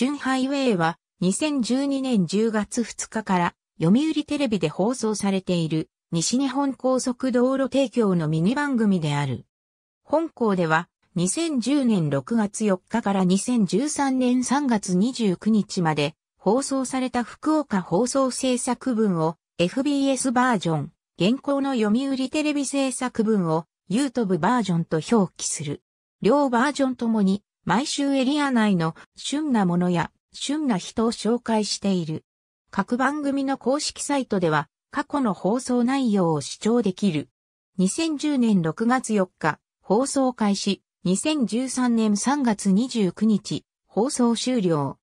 春ハイウェイは2012年10月2日から読売テレビで放送されている西日本高速道路提供のミニ番組である。本校では2010年6月4日から2013年3月29日まで放送された福岡放送制作分を FBS バージョン、現行の読売テレビ制作分を YouTube バージョンと表記する。両バージョンともに毎週エリア内の旬なものや旬な人を紹介している。各番組の公式サイトでは過去の放送内容を視聴できる。2010年6月4日、放送開始。2013年3月29日、放送終了。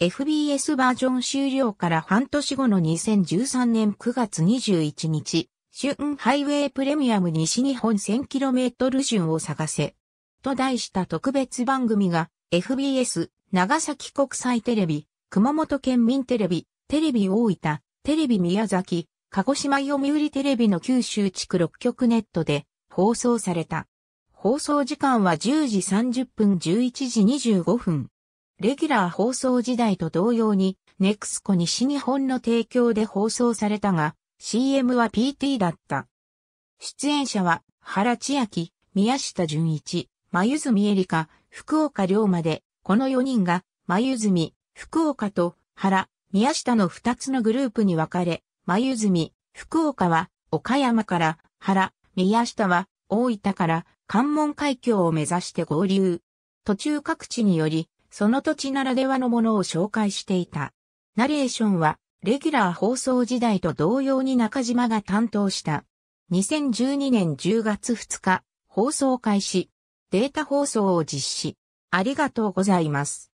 FBS バージョン終了から半年後の2013年9月21日、春ハイウェイプレミアム西日本 1000km 旬を探せ。と題した特別番組が FBS、長崎国際テレビ、熊本県民テレビ、テレビ大分、テレビ宮崎、鹿児島読売テレビの九州地区6局ネットで放送された。放送時間は10時30分11時25分。レギュラー放送時代と同様に、ネクスコ西日本の提供で放送されたが、CM は PT だった。出演者は、原千秋、宮下淳一、眉住エ里香、福岡龍馬で、この4人が、眉住、福岡と原、宮下の2つのグループに分かれ、眉住、福岡は、岡山から原、宮下は、大分から、関門海峡を目指して合流。途中各地により、その土地ならではのものを紹介していた。ナレーションは、レギュラー放送時代と同様に中島が担当した。2012年10月2日、放送開始。データ放送を実施。ありがとうございます。